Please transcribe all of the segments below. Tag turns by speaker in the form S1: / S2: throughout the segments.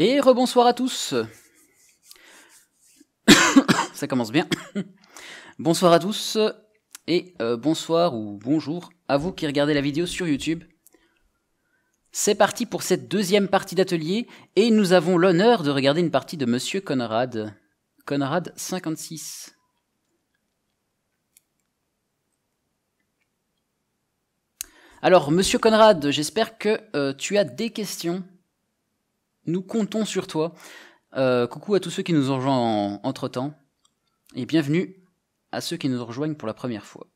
S1: Et rebonsoir à tous. Ça commence bien. bonsoir à tous et euh, bonsoir ou bonjour à vous qui regardez la vidéo sur YouTube. C'est parti pour cette deuxième partie d'atelier et nous avons l'honneur de regarder une partie de Monsieur Conrad. Conrad 56. Alors, Monsieur Conrad, j'espère que euh, tu as des questions. Nous comptons sur toi. Euh, coucou à tous ceux qui nous ont entre-temps. Et bienvenue à ceux qui nous rejoignent pour la première fois.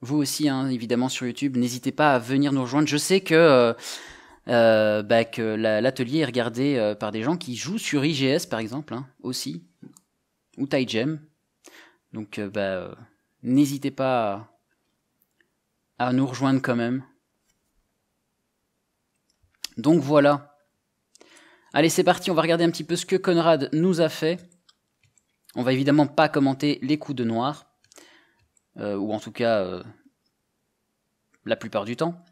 S1: Vous aussi, hein, évidemment, sur YouTube, n'hésitez pas à venir nous rejoindre. Je sais que, euh, euh bah, que l'atelier est regardé euh, par des gens qui jouent sur IGS, par exemple, hein, aussi, ou Taijem. Donc, bah, n'hésitez pas à nous rejoindre quand même. Donc voilà. Allez, c'est parti, on va regarder un petit peu ce que Conrad nous a fait. On va évidemment pas commenter les coups de noir, euh, ou en tout cas euh, la plupart du temps.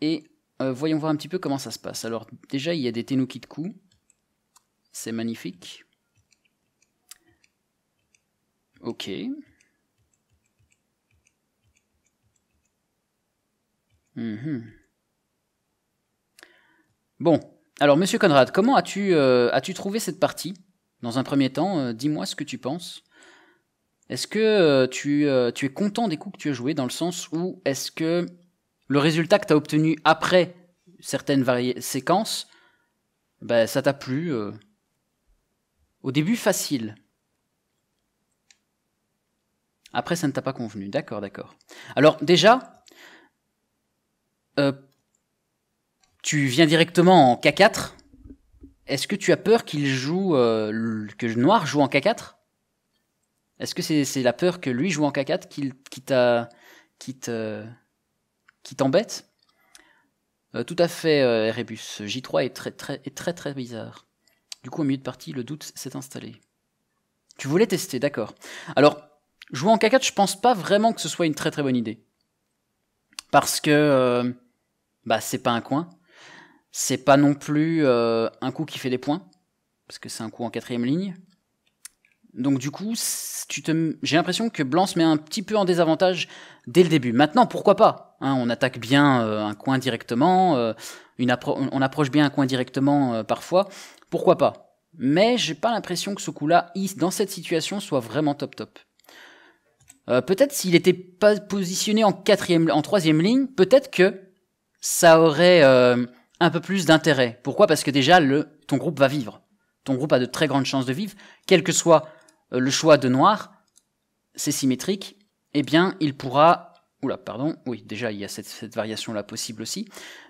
S1: Et euh, voyons voir un petit peu comment ça se passe. Alors déjà, il y a des tenuki de coups. C'est magnifique. Ok. Mhm. Bon, alors Monsieur Conrad, comment as-tu euh, as-tu trouvé cette partie Dans un premier temps, euh, dis-moi ce que tu penses. Est-ce que euh, tu, es content des coups que tu as joués dans le sens où est-ce que le résultat que tu as obtenu après certaines séquences, ben, ça t'a plu au début facile après, ça ne t'a pas convenu. D'accord, d'accord. Alors déjà, euh, tu viens directement en K4. Est-ce que tu as peur qu'il joue, euh, que Noir joue en K4 Est-ce que c'est la peur que lui joue en K4 qui, t'embête euh, Tout à fait, Erebus. J3 est très, très, très, très bizarre. Du coup, au milieu de partie, le doute s'est installé. Tu voulais tester, d'accord. Alors, jouer en K4, je pense pas vraiment que ce soit une très très bonne idée. Parce que bah c'est pas un coin. C'est pas non plus euh, un coup qui fait des points, parce que c'est un coup en quatrième ligne. Donc du coup, tu te... j'ai l'impression que Blanc se met un petit peu en désavantage dès le début. Maintenant, pourquoi pas hein, On attaque bien euh, un coin directement, euh, une on approche bien un coin directement parfois. Pourquoi pas Mais j'ai pas l'impression que ce coup-là, dans cette situation, soit vraiment top top. peut-être s'il était pas positionné en quatrième, en troisième ligne, peut-être que ça aurait euh, un peu plus d'intérêt. Pourquoi Parce que déjà, le, ton groupe va vivre. Ton groupe a de très grandes chances de vivre. Quel que soit euh, le choix de noir, c'est symétrique, eh bien, il pourra... Oula, pardon, oui, déjà, il y a cette, variation-là possible aussi.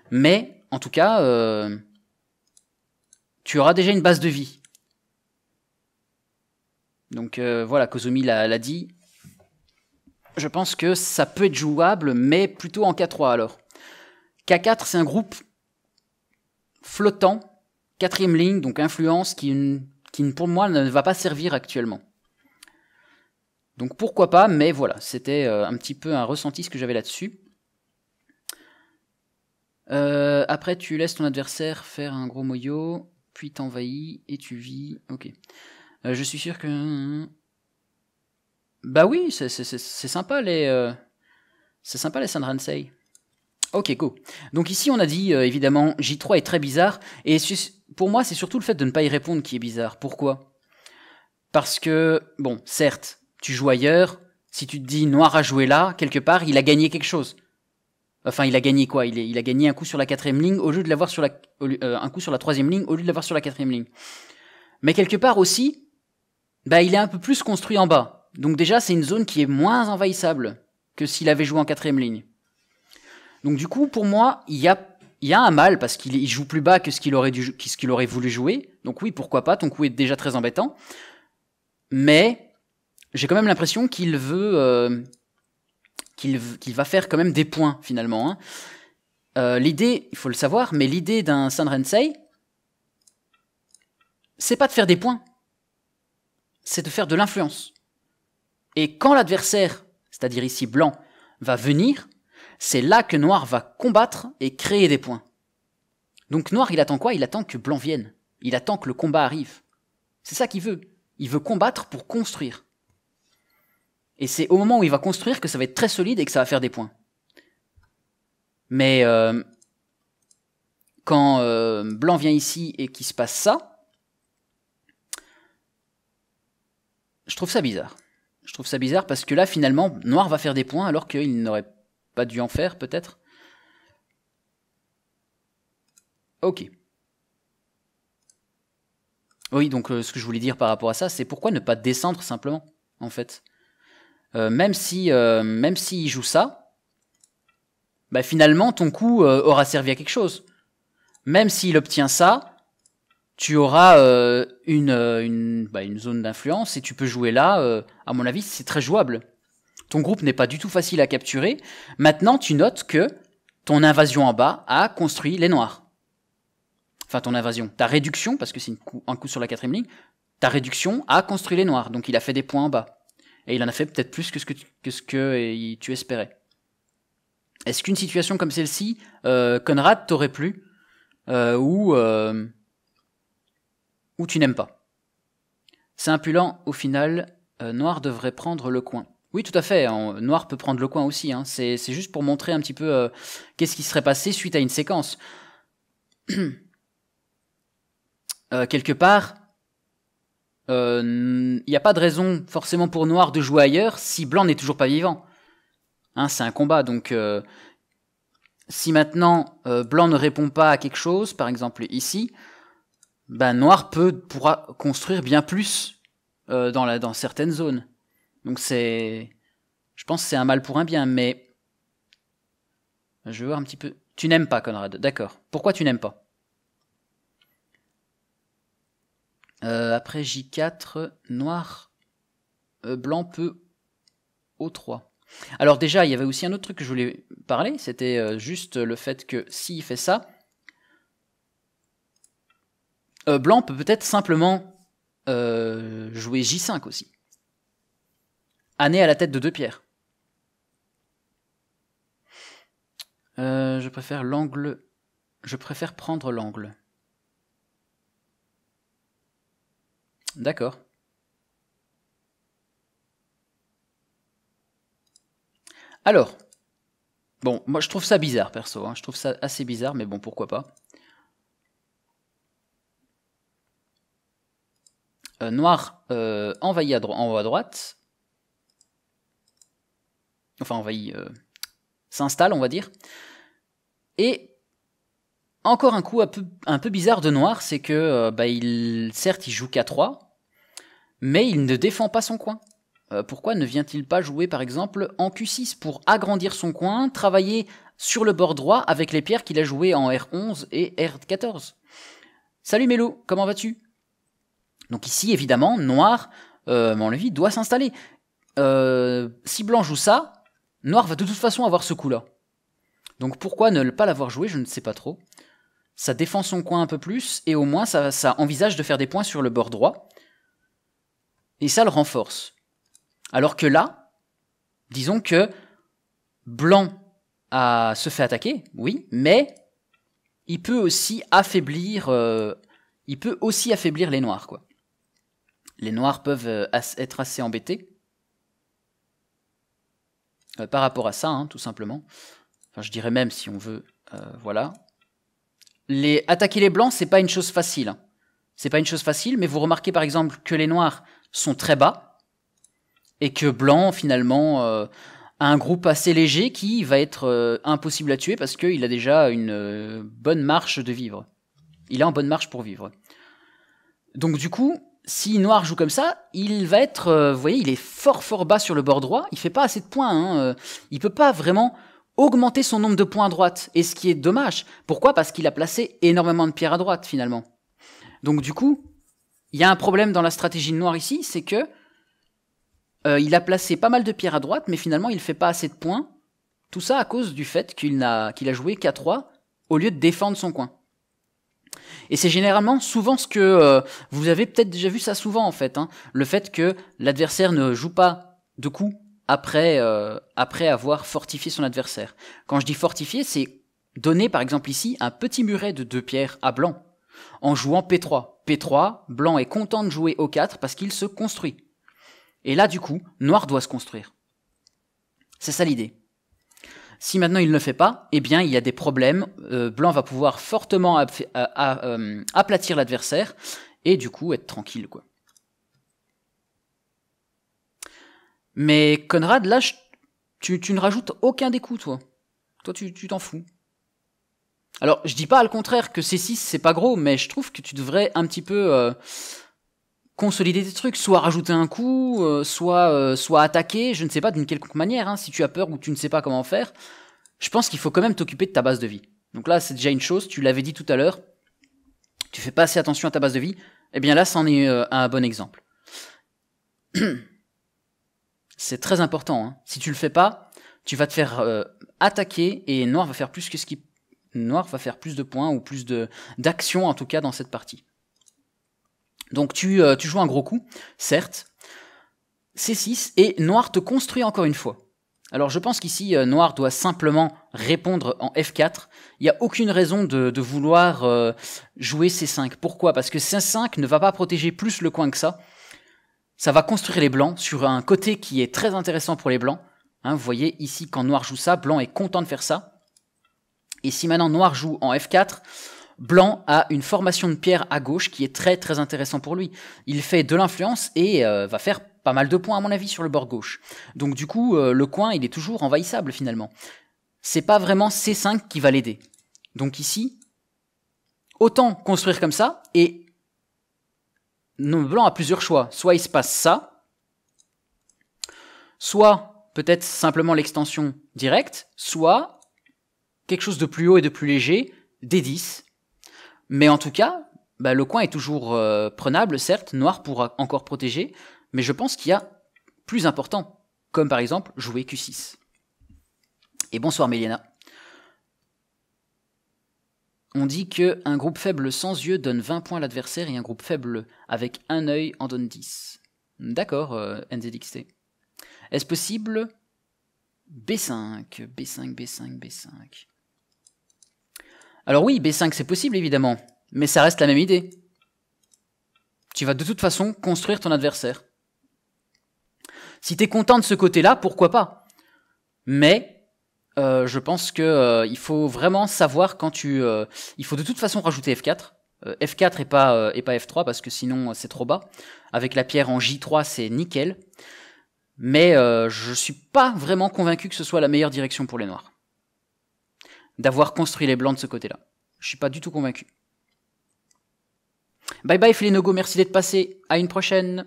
S1: Mais, en tout cas, euh, tu auras déjà une base de vie. Donc voilà, Kozumi l'a dit. Je pense que ça peut être jouable, mais plutôt en 4-3 alors. K4, c'est un groupe flottant, quatrième ligne, donc influence, qui, qui pour moi ne va pas servir actuellement. Donc pourquoi pas, mais voilà, c'était euh, un petit peu un ressenti ce que j'avais là-dessus. Euh, après, tu laisses ton adversaire faire un gros moyo, puis t'envahis et tu vis. Ok. Euh, je suis sûr que. Bah oui, c'est sympa les. C'est sympa les Sanransei. Ok, go. Donc ici, on a dit, euh, évidemment, J3 est très bizarre, et pour moi, c'est surtout le fait de ne pas y répondre qui est bizarre. Pourquoi Parce que, bon, certes, tu joues ailleurs, si tu te dis noir a joué là, quelque part, il a gagné quelque chose. Enfin, il a gagné quoi il, a gagné un coup sur la quatrième ligne au lieu de l'avoir sur la, euh, un coup sur la troisième ligne au lieu de l'avoir sur la quatrième ligne. Mais quelque part aussi, bah, il est un peu plus construit en bas. Donc déjà, c'est une zone qui est moins envahissable que s'il avait joué en quatrième ligne. Donc du coup, pour moi, il y a, un mal parce qu'il joue plus bas que ce qu'il aurait, aurait voulu jouer. Donc oui, pourquoi pas, ton coup est déjà très embêtant. Mais j'ai quand même l'impression qu'il veut... Euh, qu'il, va faire quand même des points finalement. Hein. Euh, l'idée, il faut le savoir, mais l'idée d'un Sanrensei, c'est pas de faire des points, c'est de faire de l'influence. Et quand l'adversaire, c'est-à-dire ici blanc, va venir, c'est là que Noir va combattre et créer des points. Donc Noir, il attend quoi Il attend que Blanc vienne. Il attend que le combat arrive. C'est ça qu'il veut. Il veut combattre pour construire. Et c'est au moment où il va construire que ça va être très solide et que ça va faire des points. Mais euh, quand euh, Blanc vient ici et qu'il se passe ça, je trouve ça bizarre. Je trouve ça bizarre parce que là, finalement, Noir va faire des points alors qu'il n'aurait pas dû en faire peut-être. Ok. Oui, donc euh, ce que je voulais dire par rapport à ça, c'est pourquoi ne pas descendre simplement, en fait. Euh, même si, euh, même s'il joue ça, bah finalement ton coup aura servi à quelque chose. Même s'il obtient ça, tu auras une, bah, une zone d'influence et tu peux jouer là. à mon avis, c'est très jouable ton groupe n'est pas du tout facile à capturer. Maintenant, tu notes que ton invasion en bas a construit les noirs. Enfin, ton invasion, ta réduction, parce que c'est un coup sur la quatrième ligne, ta réduction a construit les noirs, donc il a fait des points en bas. Et il en a fait peut-être plus que ce que tu, espérais. Est-ce qu'une situation comme celle-ci, euh, Conrad, t'aurait plu euh, ou, euh, ou tu n'aimes pas C'est impulant, au final, euh, Noir devrait prendre le coin. Oui, tout à fait. En, noir peut prendre le coin aussi. Hein. C'est juste pour montrer un petit peu euh, qu'est-ce qui serait passé suite à une séquence. Euh, quelque part, euh, il n'y a pas de raison forcément pour Noir de jouer ailleurs si Blanc n'est toujours pas vivant. Hein, c'est un combat, donc si maintenant Blanc ne répond pas à quelque chose, par exemple ici, ben Noir peut pourra construire bien plus dans certaines zones. Donc c'est. Je pense que c'est un mal pour un bien, mais. Je veux voir un petit peu. Tu n'aimes pas Conrad, d'accord. Pourquoi tu n'aimes pas euh, Après J4, noir, euh, blanc, peut O3. Alors déjà, il y avait aussi un autre truc que je voulais parler, c'était euh, juste le fait que s'il fait ça, blanc peut peut-être simplement jouer J5 aussi. Année à la tête de deux pierres. Euh, je préfère l'angle. Je préfère prendre l'angle. D'accord. Alors, bon, moi je trouve ça bizarre perso, hein. je trouve ça assez bizarre, mais bon, pourquoi pas. Euh, noir euh, envahi en haut à droite, enfin va y euh, s'installe, on va dire. Et encore un coup un peu, bizarre de Noir, c'est que euh, bah, il, certes il joue k 3, mais il ne défend pas son coin. Euh, pourquoi ne vient-il pas jouer par exemple en Q6 pour agrandir son coin, travailler sur le bord droit avec les pierres qu'il a jouées en R11 et R14 Salut Mélo, comment vas-tu Donc ici évidemment, Noir, euh, mon doit s'installer. si Blanc joue ça, Noir va de toute façon avoir ce coup-là. Donc pourquoi ne pas l'avoir joué, je ne sais pas trop. Ça défend son coin un peu plus, et au moins ça, envisage de faire des points sur le bord droit. Et ça le renforce. Alors que là, disons que Blanc a, se fait attaquer, oui, mais il peut aussi affaiblir, euh, il peut aussi affaiblir les noirs, quoi. Les noirs peuvent euh, être assez embêtés. Euh, par rapport à ça, hein, tout simplement. Enfin, je dirais même si on veut, euh, voilà. Les, attaquer les blancs, c'est pas une chose facile. Hein. C'est pas une chose facile, mais vous remarquez par exemple que les noirs sont très bas et que blanc finalement euh, a un groupe assez léger qui va être impossible à tuer parce qu'il a déjà une bonne marche de vivre. Il a une bonne marche pour vivre. Donc du coup, si Noir joue comme ça, il va être, euh, vous voyez, il est fort fort bas sur le bord droit, il fait pas assez de points, hein, euh. il peut pas vraiment augmenter son nombre de points à droite, et ce qui est dommage. Pourquoi Parce qu'il a placé énormément de pierres à droite finalement. Donc du coup, il y a un problème dans la stratégie de Noir ici, c'est que euh, il a placé pas mal de pierres à droite, mais finalement il fait pas assez de points. Tout ça à cause du fait qu'il a, qu'il a joué qu'à 3 au lieu de défendre son coin. Et c'est généralement souvent ce que euh, vous avez peut-être déjà vu ça souvent en fait, hein. le fait que l'adversaire ne joue pas de coup après euh, après avoir fortifié son adversaire. Quand je dis fortifié, c'est donner par exemple ici un petit muret de deux pierres à blanc en jouant P3. P3, blanc est content de jouer O4 parce qu'il se construit. Et là du coup, noir doit se construire. C'est ça l'idée. Si maintenant il ne le fait pas, eh bien il y a des problèmes. Euh, Blanc va pouvoir fortement euh, euh, aplatir l'adversaire et du coup être tranquille quoi. Mais Conrad, là, tu, tu, ne rajoutes aucun des coups, toi. Toi, tu t'en fous. Alors, je dis pas à le contraire que C6, c'est pas gros, mais je trouve que tu devrais un petit peu consolider tes trucs, soit rajouter un coup, euh, soit, euh, soit attaquer, je ne sais pas, d'une quelconque manière, hein, si tu as peur ou tu ne sais pas comment faire, je pense qu'il faut quand même t'occuper de ta base de vie. Donc là, c'est déjà une chose, tu l'avais dit tout à l'heure, tu fais pas assez attention à ta base de vie, eh bien là, c'en est euh, un bon exemple. C'est très important, hein. si tu le fais pas, tu vas te faire attaquer et Noir va faire plus que ce qui... Noir va faire plus de points ou plus de d'actions en tout cas dans cette partie. Donc euh, tu, joues un gros coup, certes. C6 et noir te construit encore une fois. Alors je pense qu'ici, euh, noir doit simplement répondre en F4. Il n'y a aucune raison de, vouloir euh, jouer C5. Pourquoi Parce que C5 ne va pas protéger plus le coin que ça. Ça va construire les blancs sur un côté qui est très intéressant pour les blancs. Hein, vous voyez ici, quand noir joue ça, blanc est content de faire ça. Et si maintenant noir joue en F4, Blanc a une formation de pierre à gauche qui est très très intéressant pour lui. Il fait de l'influence et euh, va faire pas mal de points à mon avis sur le bord gauche. Donc du coup, euh, le coin, il est toujours envahissable finalement. C'est pas vraiment C5 qui va l'aider. Donc ici, autant construire comme ça et non, Blanc a plusieurs choix. Soit il se passe ça, soit peut-être simplement l'extension directe, soit quelque chose de plus haut et de plus léger, D10, mais en tout cas, bah, le coin est toujours euh, prenable, certes, noir pourra encore protéger, mais je pense qu'il y a plus important, comme par exemple jouer Q6. Et bonsoir Méliana. On dit qu'un groupe faible sans yeux donne 20 points à l'adversaire et un groupe faible avec un œil en donne 10. D'accord, euh, NZXT. Est-ce possible B5, B5, B5, B5. Alors oui, B5 c'est possible évidemment, mais ça reste la même idée. Tu vas de toute façon construire ton adversaire. Si t'es content de ce côté-là, pourquoi pas Mais euh, je pense que euh, il faut vraiment savoir quand tu. Euh, il faut de toute façon rajouter F4. F4 et pas, et pas F3 parce que sinon c'est trop bas. Avec la pierre en J3 c'est nickel. Mais je suis pas vraiment convaincu que ce soit la meilleure direction pour les noirs d'avoir construit les blancs de ce côté-là. Je suis pas du tout convaincu. Bye bye Go, merci d'être passé. À une prochaine.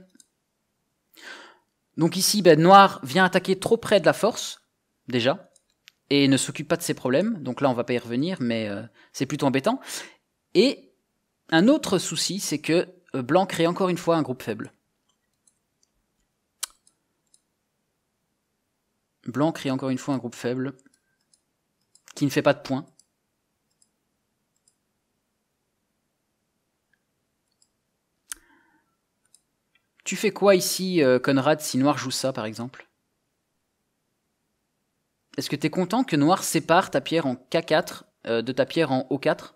S1: Donc ici, ben, Noir vient attaquer trop près de la force, déjà, et ne s'occupe pas de ses problèmes. Donc là, on va pas y revenir, mais euh, c'est plutôt embêtant. Et un autre souci, c'est que euh, Blanc crée encore une fois un groupe faible. Blanc crée encore une fois un groupe faible qui ne fait pas de points. Tu fais quoi ici, euh, Conrad, si Noir joue ça, par exemple Est-ce que tu es content que Noir sépare ta pierre en K4 euh, de ta pierre en O4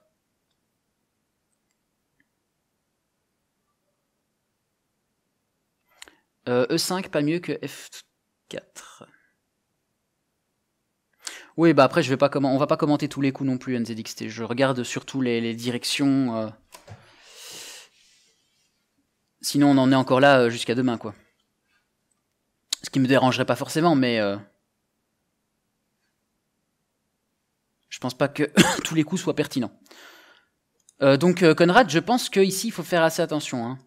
S1: E5, euh, e pas mieux que F4. Oui, bah après, je vais pas comment, on va pas commenter tous les coups non plus, NZXT. Je regarde surtout les, directions. Euh. Sinon, on en est encore là euh, jusqu'à demain, quoi. Ce qui me dérangerait pas forcément, mais. euh, Je pense pas que tous les coups soient pertinents. Euh, donc, Conrad, je pense qu'ici, il faut faire assez attention. hein.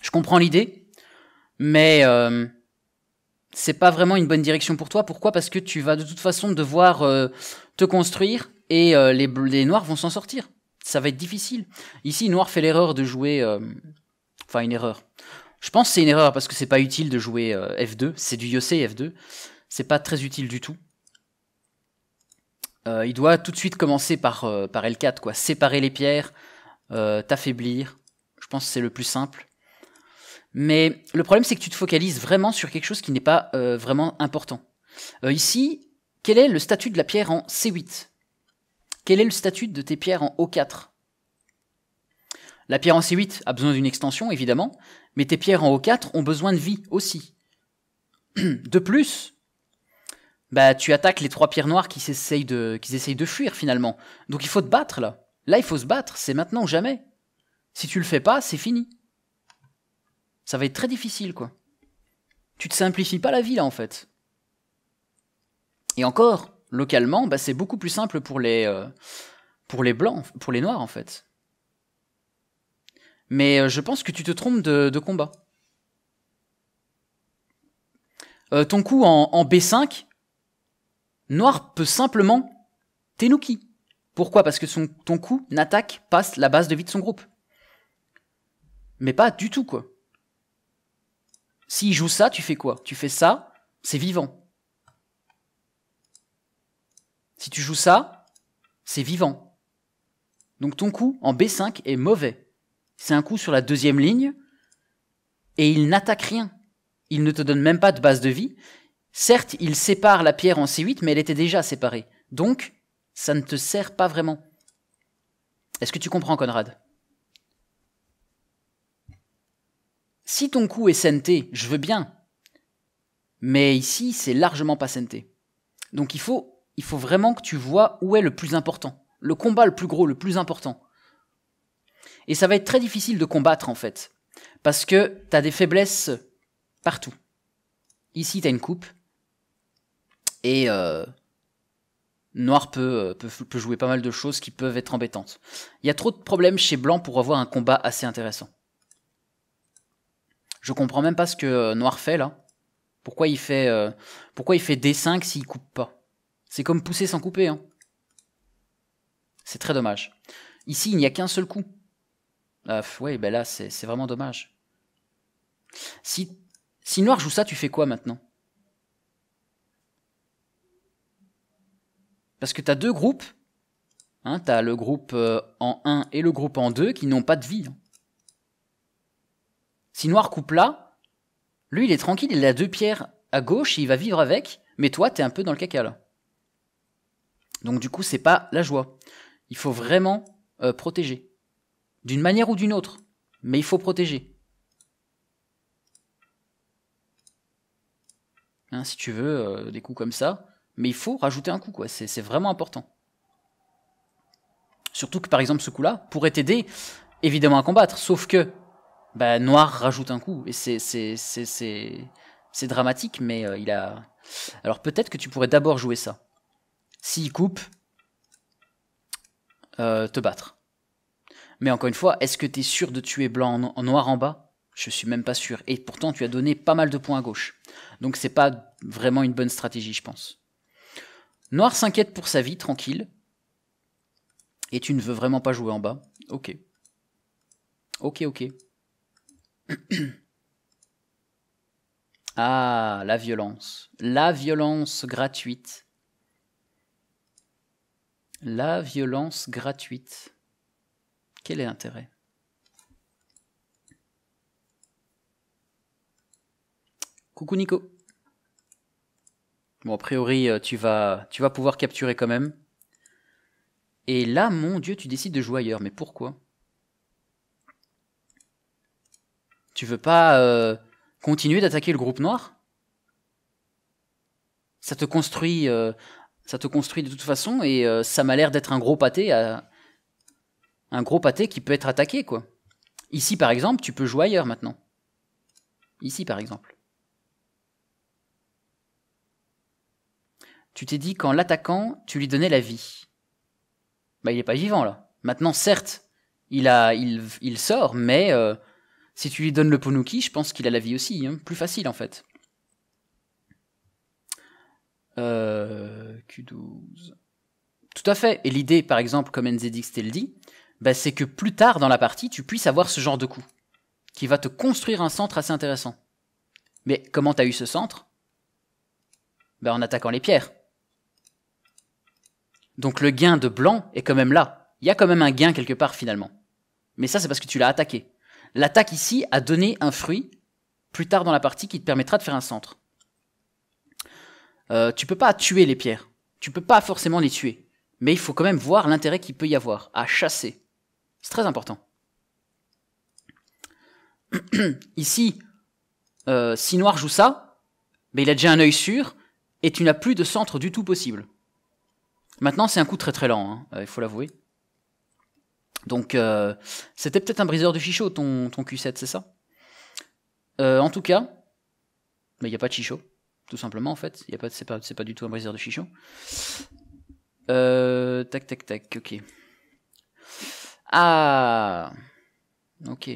S1: Je comprends l'idée, mais c'est pas vraiment une bonne direction pour toi. Pourquoi Parce que tu vas de toute façon devoir euh, te construire et euh, les, noirs vont s'en sortir. Ça va être difficile. Ici, noir fait l'erreur de jouer, euh, enfin une erreur. Je pense c'est une erreur parce que c'est pas utile de jouer F2. C'est du Yossé F2. C'est pas très utile du tout. il doit tout de suite commencer par, par L4, quoi. Séparer les pierres, t'affaiblir. Je pense que c'est le plus simple. Mais le problème, c'est que tu te focalises vraiment sur quelque chose qui n'est pas euh, vraiment important. Euh, ici, quel est le statut de la pierre en C8 Quel est le statut de tes pierres en O4 La pierre en C8 a besoin d'une extension, évidemment, mais tes pierres en O4 ont besoin de vie aussi. De plus, bah, tu attaques les trois pierres noires qui s'essayent de, qui essayent de fuir finalement. Donc il faut te battre là. Là, il faut se battre, c'est maintenant ou jamais. Si tu le fais pas, c'est fini ça va être très difficile, quoi. Tu te simplifies pas la vie, là, en fait. Et encore, localement, bah, c'est beaucoup plus simple pour les, euh, pour les blancs, pour les noirs, en fait. Mais euh, je pense que tu te trompes de, combat. Euh, ton coup en, B5, noir peut simplement Tenuki. Pourquoi Parce que son, ton coup n'attaque, pas la base de vie de son groupe. Mais pas du tout, quoi. S'il joue ça, tu fais quoi Tu fais ça, c'est vivant. Si tu joues ça, c'est vivant. Donc ton coup en B5 est mauvais. C'est un coup sur la deuxième ligne et il n'attaque rien. Il ne te donne même pas de base de vie. Certes, il sépare la pierre en C8, mais elle était déjà séparée. Donc, ça ne te sert pas vraiment. Est-ce que tu comprends, Conrad Si ton coup est Santé, je veux bien. Mais ici, c'est largement pas Santé. Donc il faut, il faut vraiment que tu vois où est le plus important. Le combat le plus gros, le plus important. Et ça va être très difficile de combattre en fait. Parce que t'as des faiblesses partout. Ici, t'as une coupe. Et euh, Noir peut, euh, peut jouer pas mal de choses qui peuvent être embêtantes. Il y a trop de problèmes chez Blanc pour avoir un combat assez intéressant. Je comprends même pas ce que euh, Noir fait là. Pourquoi il fait, euh, pourquoi il fait D5 s'il coupe pas C'est comme pousser sans couper. Hein. C'est très dommage. Ici, il n'y a qu'un seul coup. Ah, ouais, ben là, c'est vraiment dommage. Si, si Noir joue ça, tu fais quoi maintenant Parce que tu as deux groupes. Hein, tu as le groupe euh, en 1 et le groupe en 2 qui n'ont pas de vie. Hein. Si Noir coupe là, lui, il est tranquille, il a deux pierres à gauche, et il va vivre avec, mais toi, t'es un peu dans le caca là. Donc du coup, c'est pas la joie. Il faut vraiment euh, protéger. D'une manière ou d'une autre. Mais il faut protéger. Hein, si tu veux, euh, des coups comme ça. Mais il faut rajouter un coup, quoi. C'est vraiment important. Surtout que par exemple, ce coup-là pourrait t'aider évidemment à combattre. Sauf que bah, Noir rajoute un coup. Et c'est dramatique, mais euh, il a. Alors peut-être que tu pourrais d'abord jouer ça. S'il coupe, euh, te battre. Mais encore une fois, est-ce que tu es sûr de tuer blanc noir en bas Je suis même pas sûr. Et pourtant, tu as donné pas mal de points à gauche. Donc c'est pas vraiment une bonne stratégie, je pense. Noir s'inquiète pour sa vie, tranquille. Et tu ne veux vraiment pas jouer en bas. Ok. Ok, ok. ah, la violence. La violence gratuite. La violence gratuite. Quel est l'intérêt Coucou Nico. Bon, a priori, euh, tu vas, tu vas pouvoir capturer quand même. Et là, mon dieu, tu décides de jouer ailleurs. Mais pourquoi Tu veux pas euh, continuer d'attaquer le groupe noir Ça te construit, euh, ça te construit de toute façon, et euh, ça m'a l'air d'être un gros pâté, à, un gros pâté qui peut être attaqué, quoi. Ici, par exemple, tu peux jouer ailleurs maintenant. Ici, par exemple. Tu t'es dit qu'en l'attaquant, tu lui donnais la vie. Bah, il n'est pas vivant là. Maintenant, certes, il, a, il, il sort, mais si tu lui donnes le Ponuki, je pense qu'il a la vie aussi, hein. plus facile en fait. Euh, Q12. Tout à fait. Et l'idée, par exemple, comme NZX te le dit, bah, c'est que plus tard dans la partie, tu puisses avoir ce genre de coup, qui va te construire un centre assez intéressant. Mais comment t'as eu ce centre bah, En attaquant les pierres. Donc le gain de blanc est quand même là. Il y a quand même un gain quelque part finalement. Mais ça, c'est parce que tu l'as attaqué. L'attaque ici a donné un fruit plus tard dans la partie qui te permettra de faire un centre. Tu euh, tu peux pas tuer les pierres. Tu peux pas forcément les tuer. Mais il faut quand même voir l'intérêt qu'il peut y avoir à chasser. C'est très important. ici, euh, si noir joue ça, mais il a déjà un œil sûr, et tu n'as plus de centre du tout possible. Maintenant, c'est un coup très très lent, hein. euh, il faut l'avouer. Donc, euh, c'était peut-être un briseur de chichot, ton, ton Q7, c'est ça euh, En tout cas, mais il n'y a pas de chichot, tout simplement, en fait. C'est pas, pas du tout un briseur de chichot. Euh, tac, tac, tac, ok. Ah Ok.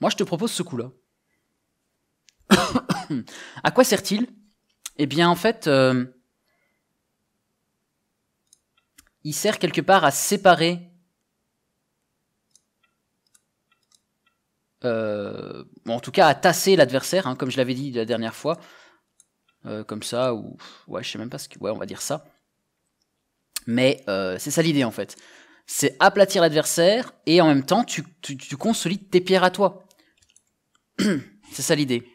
S1: Moi, je te propose ce coup-là. à quoi sert-il Eh bien, en fait, il sert quelque part à séparer euh, en tout cas à tasser l'adversaire, hein, comme je l'avais dit la dernière fois, euh, comme ça, ou ouais, je sais même pas ce que, ouais, on va dire ça. Mais euh, c'est ça l'idée en fait. C'est aplatir l'adversaire et en même temps tu, consolides tes pierres à toi. c'est ça l'idée.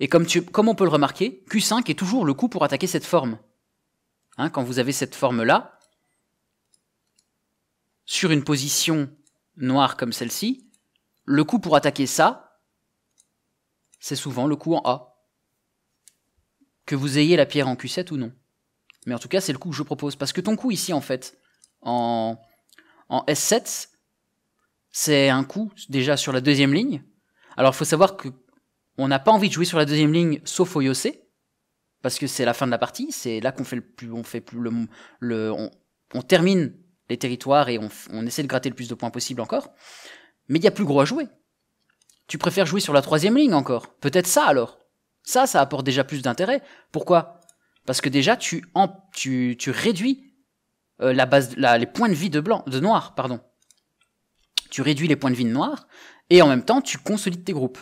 S1: Et comme, tu, comme on peut le remarquer, Q5 est toujours le coup pour attaquer cette forme. Hein, quand vous avez cette forme là, sur une position noire comme celle-ci, le coup pour attaquer ça, c'est souvent le coup en A. Que vous ayez la pierre en Q7 ou non. Mais en tout cas, c'est le coup que je propose. Parce que ton coup ici, en fait, en, S7, c'est un coup déjà sur la deuxième ligne. Alors, il faut savoir que on n'a pas envie de jouer sur la deuxième ligne, sauf au Yossé, parce que c'est la fin de la partie. C'est là qu'on fait le plus, on fait le, le on, on termine les territoires et on, essaie de gratter le plus de points possible encore. Mais il y a plus gros à jouer. Tu préfères jouer sur la troisième ligne encore. Peut-être ça alors. Ça, ça apporte déjà plus d'intérêt. Pourquoi Parce que déjà, tu, tu, tu réduis euh, la base, les points de vie de blanc, de noir, pardon. Tu réduis les points de vie de noir et en même temps, tu consolides tes groupes.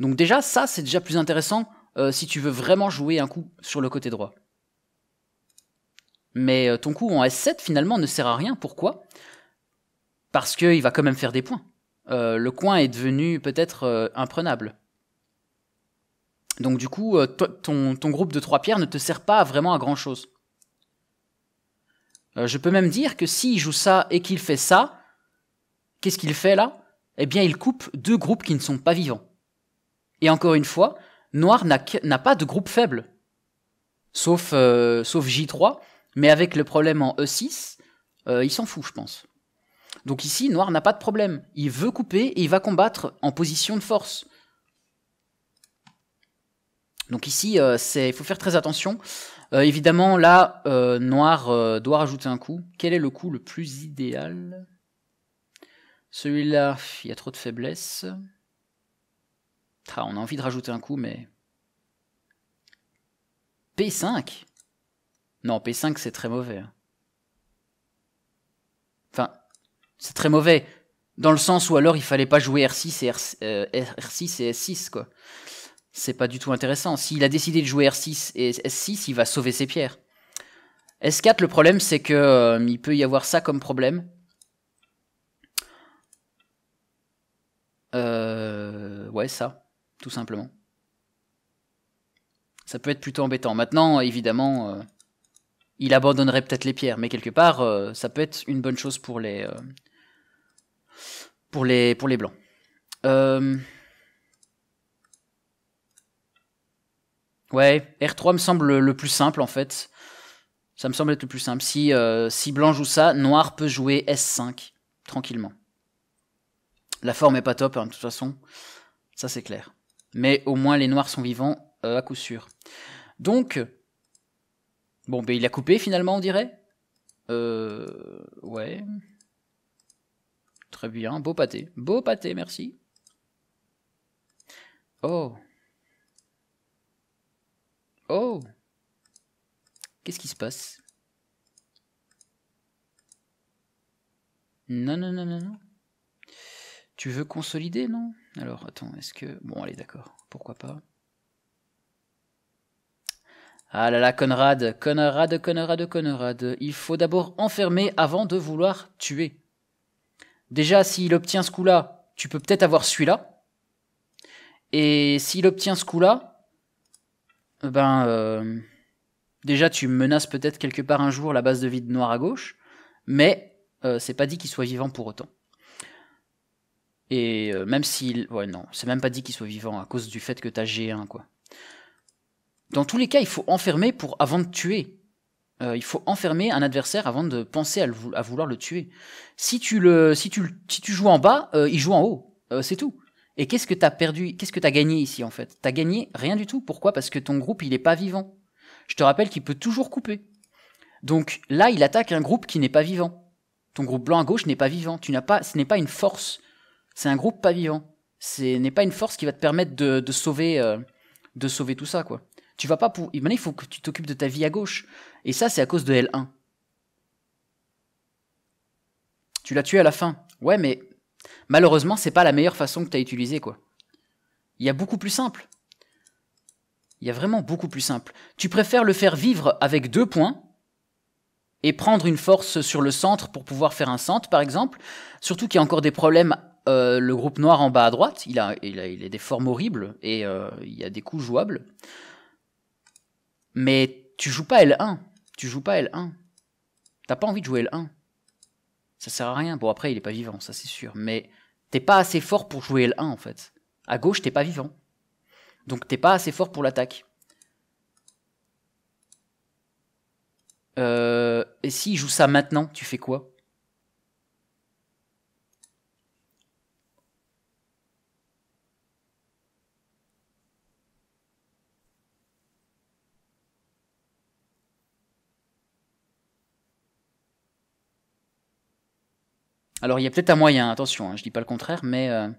S1: Donc déjà, ça, c'est déjà plus intéressant euh, si tu veux vraiment jouer un coup sur le côté droit. Mais euh, ton coup en S7 finalement ne sert à rien. Pourquoi Parce qu'il va quand même faire des points. Euh, le coin est devenu peut-être euh, imprenable. Donc du coup, ton, ton, groupe de trois pierres ne te sert pas vraiment à grand chose. je peux même dire que s'il joue ça et qu'il fait ça, qu'est-ce qu'il fait là Eh bien il coupe deux groupes qui ne sont pas vivants. Et encore une fois, Noir n'a pas de groupe faible. Sauf, sauf J3, mais avec le problème en E6, euh, il s'en fout, je pense. Donc ici, noir n'a pas de problème. Il veut couper et il va combattre en position de force. Donc ici, euh, il faut faire très attention. Euh, évidemment, là, noir doit rajouter un coup. Quel est le coup le plus idéal Celui-là, il y a trop de faiblesses. Ah, on a envie de rajouter un coup, mais... P5 non, P5, c'est très mauvais. Hein. Enfin, c'est très mauvais. Dans le sens où alors il fallait pas jouer R6 et, R... 6 euh, et S6, quoi. C'est pas du tout intéressant. S'il a décidé de jouer R6 et S6, il va sauver ses pierres. S4, le problème, c'est que euh, il peut y avoir ça comme problème. Euh, ouais, ça, tout simplement. Ça peut être plutôt embêtant. Maintenant, évidemment, il abandonnerait peut-être les pierres, mais quelque part, euh, ça peut être une bonne chose pour les, euh, pour les, pour les blancs. Euh, ouais, R3 me semble le plus simple en fait. Ça me semble être le plus simple. Si, si blanc joue ça, noir peut jouer S5, tranquillement. La forme est pas top, hein, de toute façon. Ça c'est clair. Mais au moins les noirs sont vivants, à coup sûr. Donc, Bon, ben il a coupé finalement, on dirait. Euh... Ouais. Très bien, beau pâté. Beau pâté, merci. Oh. Oh. Qu'est-ce qui se passe Non, non, non, non, non. Tu veux consolider, non Alors, attends, est-ce que... Bon, allez, d'accord. Pourquoi pas ah là là, Conrad, Conrad, Conrad, Conrad, il faut d'abord enfermer avant de vouloir tuer. Déjà, s'il obtient ce coup-là, tu peux peut-être avoir celui-là. Et s'il obtient ce coup-là, euh, ben... Euh, déjà, tu menaces peut-être quelque part un jour la base de vide noire à gauche, mais euh, c'est pas dit qu'il soit vivant pour autant. Et même s'il... Ouais, non, c'est même pas dit qu'il soit vivant à cause du fait que t'as G1, quoi. Dans tous les cas, il faut enfermer pour avant de tuer. Euh, il faut enfermer un adversaire avant de penser à, vouloir le tuer. Si tu le, si tu, si tu joues en bas, euh, il joue en haut. Euh, c'est tout. Et qu'est-ce que t'as perdu Qu'est-ce que t'as gagné ici en fait T'as gagné rien du tout. Pourquoi Parce que ton groupe il est pas vivant. Je te rappelle qu'il peut toujours couper. Donc là, il attaque un groupe qui n'est pas vivant. Ton groupe blanc à gauche n'est pas vivant. Tu n'as pas, ce n'est pas une force. C'est un groupe pas vivant. Ce n'est pas une force qui va te permettre de, de sauver, euh, de sauver tout ça quoi. Tu vas pas pour. il faut que tu t'occupes de ta vie à gauche. Et ça, c'est à cause de L1. Tu l'as tué à la fin. Ouais, mais malheureusement, c'est pas la meilleure façon que tu as utilisée, quoi. Il y a beaucoup plus simple. Il y a vraiment beaucoup plus simple. Tu préfères le faire vivre avec deux points et prendre une force sur le centre pour pouvoir faire un centre, par exemple. Surtout qu'il y a encore des problèmes euh, le groupe noir en bas à droite, il a, il des formes horribles et euh, il y a des coups jouables. Mais tu joues pas L1. Tu joues pas L1. T'as pas envie de jouer L1. Ça sert à rien. Bon, après, il est pas vivant, ça c'est sûr. Mais t'es pas assez fort pour jouer L1 en fait. À gauche, t'es pas vivant. Donc t'es pas assez fort pour l'attaque. Euh, et s'il joue ça maintenant, tu fais quoi Alors il y a peut-être un moyen, attention, hein, je dis pas le contraire, mais... Euh,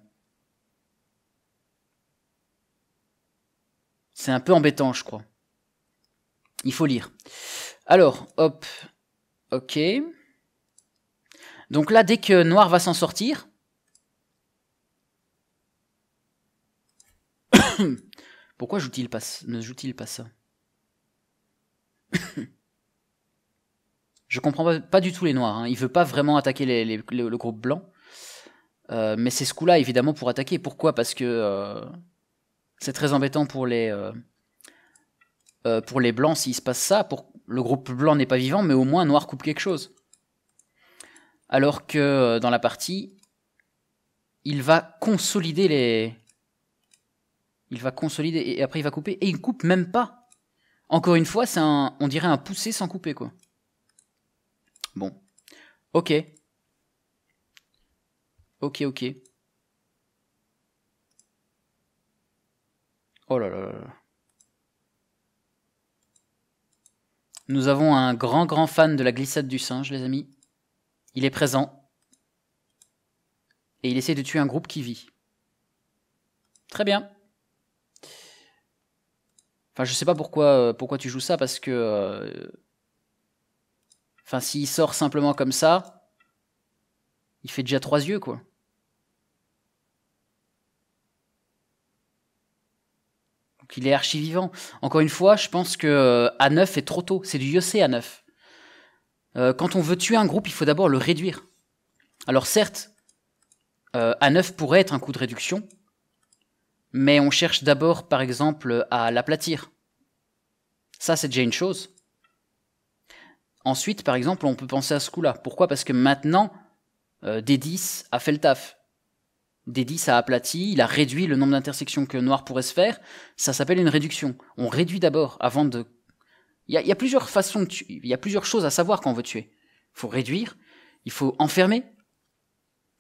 S1: c'est un peu embêtant, je crois. Il faut lire. Alors, hop, ok. Donc là, dès que Noir va s'en sortir... Pourquoi joue t pas, ne joue-t-il pas ça Je comprends pas, du tout les noirs. Hein. Il veut pas vraiment attaquer le groupe blanc. Euh, mais c'est ce coup-là, évidemment, pour attaquer. Pourquoi Parce que euh, c'est très embêtant pour les, euh, pour les blancs s'il se passe ça. Pour... Le groupe blanc n'est pas vivant, mais au moins noir coupe quelque chose. Alors que dans la partie, il va consolider les. Il va consolider et après il va couper. Et il coupe même pas. Encore une fois, c'est on dirait un poussé sans couper, quoi. Bon. Ok. Ok, ok. Oh là là là là. Nous avons un grand grand fan de la glissade du singe, les amis. Il est présent. Et il essaie de tuer un groupe qui vit. Très bien. Enfin, je sais pas pourquoi, euh, pourquoi tu joues ça, parce que... Euh, Enfin, s'il sort simplement comme ça, il fait déjà trois yeux, quoi. Donc il est archi vivant. Encore une fois, je pense que euh, A9 est trop tôt. C'est du Yossé A9. Euh, quand on veut tuer un groupe, il faut d'abord le réduire. Alors certes, euh, A9 pourrait être un coup de réduction, mais on cherche d'abord, par exemple, à l'aplatir. Ça, c'est déjà une chose. Ensuite, par exemple, on peut penser à ce coup-là. Pourquoi Parce que maintenant, euh, D10 a fait le taf. D10 a aplati, il a réduit le nombre d'intersections que noir pourrait se faire. Ça s'appelle une réduction. On réduit d'abord avant de... Il y a, y a, plusieurs façons, il y a plusieurs choses à savoir quand on veut tuer. Il faut réduire, il faut enfermer.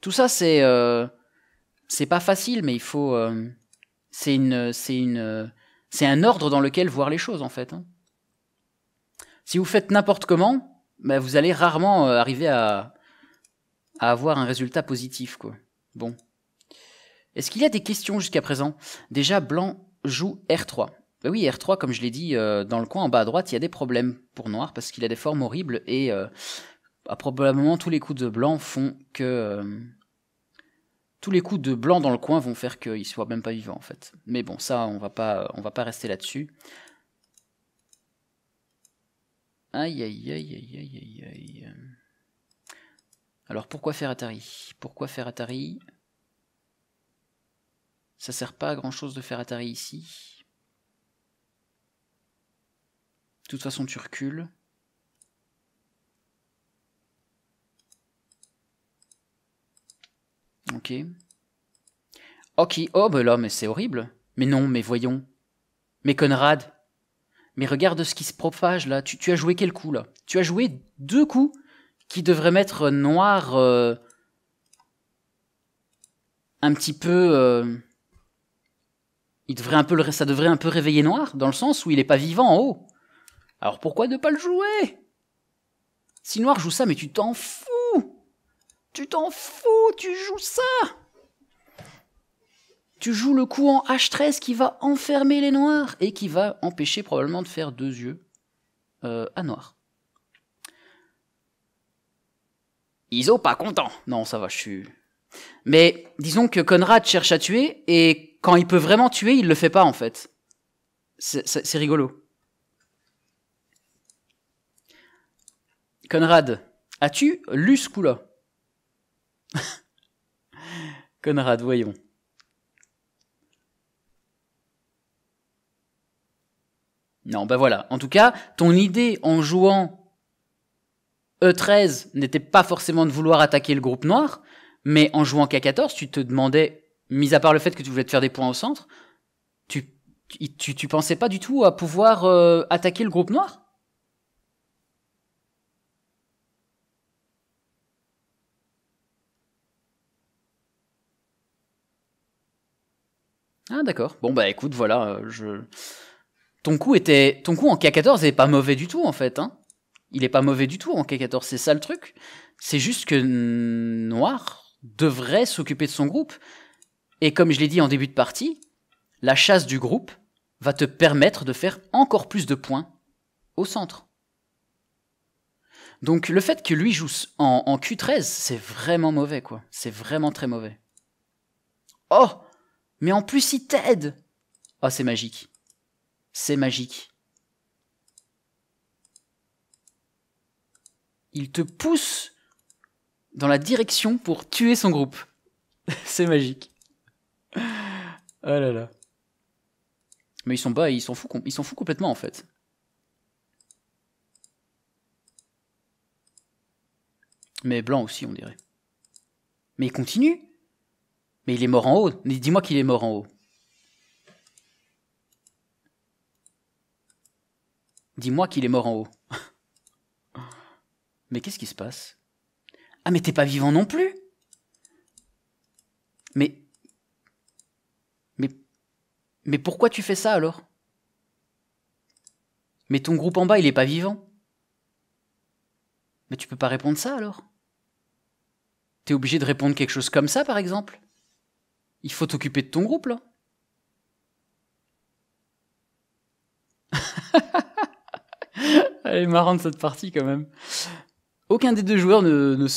S1: Tout ça, c'est... Euh, c'est pas facile, mais il faut... Euh, c'est une... C'est une... C'est un ordre dans lequel voir les choses, en fait. Hein. Si vous faites n'importe comment, bah, vous allez rarement euh, arriver à, avoir un résultat positif. Quoi. Bon. Est-ce qu'il y a des questions jusqu'à présent Déjà, blanc joue R3. Bah oui, R3, comme je l'ai dit, euh, dans le coin en bas à droite, il y a des problèmes pour noir parce qu'il a des formes horribles et euh, bah, probablement tous les coups de blanc font que. tous les coups de blanc dans le coin vont faire qu'il soit même pas vivant en fait. Mais bon, ça, on va pas, on va pas rester là-dessus. Aïe, aïe, aïe, aïe, aïe, aïe, aïe. Alors pourquoi faire Atari Pourquoi faire Atari Ça sert pas à grand chose de faire Atari ici. De toute façon, tu recules. Ok. Ok, oh bah là, mais c'est horrible. Mais non, mais voyons. Mais Conrad mais regarde ce qui se propage là. Tu, as joué quel coup là Tu as joué deux coups qui devraient mettre noir euh, un petit peu. Euh, il devrait un peu ça devrait un peu réveiller noir dans le sens où il n'est pas vivant en haut. Alors pourquoi ne pas le jouer Si noir joue ça, mais tu t'en fous. Tu t'en fous. Tu joues ça tu joues le coup en H13 qui va enfermer les noirs et qui va empêcher probablement de faire deux yeux euh, à noir. Iso pas content. Non, ça va, je suis... Mais disons que Conrad cherche à tuer et quand il peut vraiment tuer, il le fait pas en fait. C'est rigolo. Conrad, as-tu lu ce coup-là Conrad, voyons. Non, bah voilà. En tout cas, ton idée en jouant E13 n'était pas forcément de vouloir attaquer le groupe noir, mais en jouant K14, tu te demandais, mis à part le fait que tu voulais te faire des points au centre, tu, tu, pensais pas du tout à pouvoir euh, attaquer le groupe noir Ah d'accord. Bon bah écoute, voilà, euh, je ton coup était ton coup en K14 est pas mauvais du tout en fait hein. Il est pas mauvais du tout en K14, c'est ça le truc. C'est juste que Noir devrait s'occuper de son groupe et comme je l'ai dit en début de partie, la chasse du groupe va te permettre de faire encore plus de points au centre. Donc le fait que lui joue en, en Q13, c'est vraiment mauvais quoi. C'est vraiment très mauvais. Oh Mais en plus il t'aide Oh c'est magique. C'est magique. Il te pousse dans la direction pour tuer son groupe. C'est magique. Oh là là. Mais ils sont bas, ils s'en foutent, ils s'en complètement en fait. Mais blanc aussi, on dirait. Mais il continue. Mais il est mort en haut. Dis-moi qu'il est mort en haut. Dis-moi qu'il est mort en haut. mais qu'est-ce qui se passe Ah mais t'es pas vivant non plus Mais... Mais... Mais pourquoi tu fais ça alors Mais ton groupe en bas, il est pas vivant. Mais tu peux pas répondre ça alors T'es obligé de répondre quelque chose comme ça par exemple Il faut t'occuper de ton groupe là Elle est cette partie quand même. Aucun des deux joueurs ne,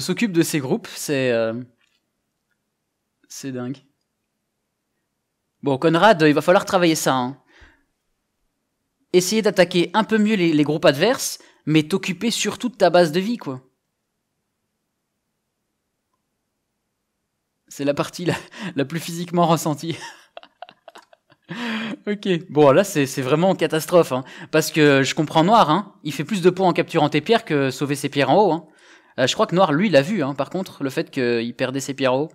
S1: s'occupe de ces groupes, c'est. Euh, c'est dingue. Bon, Conrad, il va falloir travailler ça. Hein. Essayer d'attaquer un peu mieux les, groupes adverses, mais t'occuper surtout de ta base de vie, quoi. C'est la partie la plus physiquement ressentie. Ok. Bon, là, c'est vraiment catastrophe. Hein. parce que je comprends Noir, hein, il fait plus de points en capturant tes pierres que sauver ses pierres en haut. Hein. Euh, je crois que Noir, lui, l'a vu, hein, par contre, le fait qu'il perdait ses pierres en haut.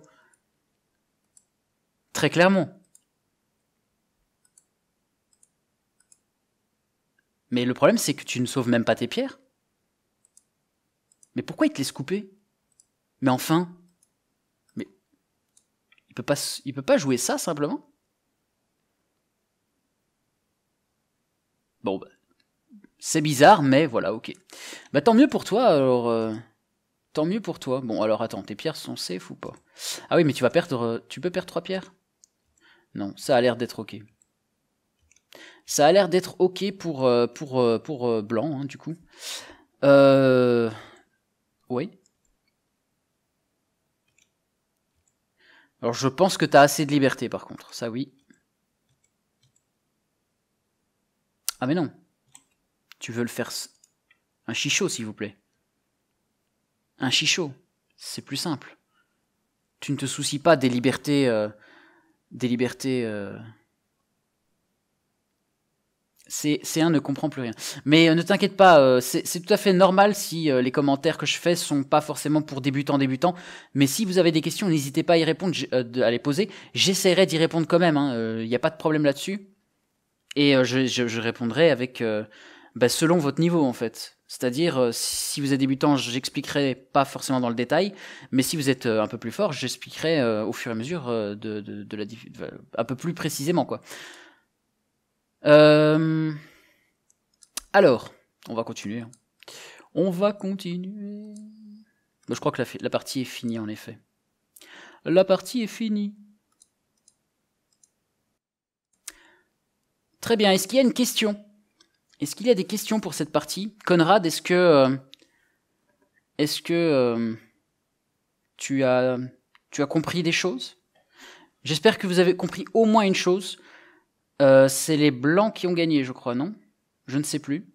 S1: Très clairement. Mais le problème, c'est que tu ne sauves même pas tes pierres. Mais pourquoi il te laisse couper Mais enfin... Mais... Il peut pas, il peut pas jouer ça, simplement Bon, bah, c'est bizarre, mais voilà, ok. Bah tant mieux pour toi, alors... Euh, tant mieux pour toi. Bon, alors attends, tes pierres sont safe ou pas Ah oui, mais tu vas perdre... Euh, tu peux perdre trois pierres Non, ça a l'air d'être ok. Ça a l'air d'être ok pour, euh, pour, pour, blanc, hein, du coup. Euh... Oui. Alors je pense que t'as assez de liberté par contre, ça oui. Ah mais non. Tu veux le faire... Un chichot, s'il vous plaît. Un chichot. C'est plus simple. Tu ne te soucies pas des libertés... Euh, des libertés... Euh... c ne comprend plus rien. Mais euh, ne t'inquiète pas, euh, c'est tout à fait normal si les commentaires que je fais sont pas forcément pour débutants débutants. Mais si vous avez des questions, n'hésitez pas à y répondre, à les poser. J'essaierai d'y répondre quand même. Il hein, n'y a pas de problème là-dessus. Et euh, je, répondrai avec euh, bah, selon votre niveau en fait. C'est-à-dire, euh, si vous êtes débutant, j'expliquerai pas forcément dans le détail, mais si vous êtes un peu plus fort, j'expliquerai au fur et à mesure de, un peu plus précisément quoi. Alors, on va continuer. Hein. On va continuer. Bah, je crois que la partie est finie en effet. La partie est finie. Très bien, est-ce qu'il y a une question Est-ce qu'il y a des questions pour cette partie Conrad, est-ce que... Euh, est-ce que... Euh, tu, as, tu as compris des choses J'espère que vous avez compris au moins une chose. Euh, c'est les blancs qui ont gagné, je crois, non Je ne sais plus.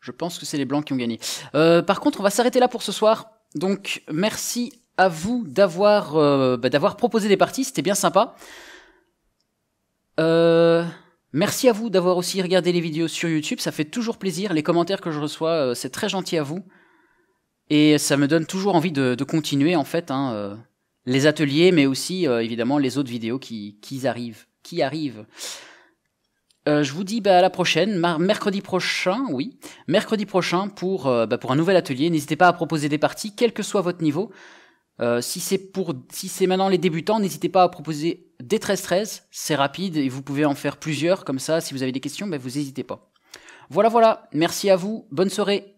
S1: Je pense que c'est les blancs qui ont gagné. par contre, on va s'arrêter là pour ce soir. Donc, merci à vous d'avoir euh, bah, d'avoir proposé des parties, c'était bien sympa. Euh, merci à vous d'avoir aussi regardé les vidéos sur YouTube, ça fait toujours plaisir. Les commentaires que je reçois, euh, c'est très gentil à vous. Et ça me donne toujours envie de, de continuer en fait hein, les ateliers, mais aussi évidemment les autres vidéos qui, qui arrivent. Qui arrivent. je vous dis bah, à la prochaine, mercredi prochain, oui, mercredi prochain pour, bah, pour un nouvel atelier. N'hésitez pas à proposer des parties, quel que soit votre niveau. Euh, si c'est pour, si c'est maintenant les débutants, n'hésitez pas à proposer des 13-13, c'est rapide et vous pouvez en faire plusieurs comme ça. Si vous avez des questions, ben vous n'hésitez pas. Voilà, voilà. Merci à vous. Bonne soirée.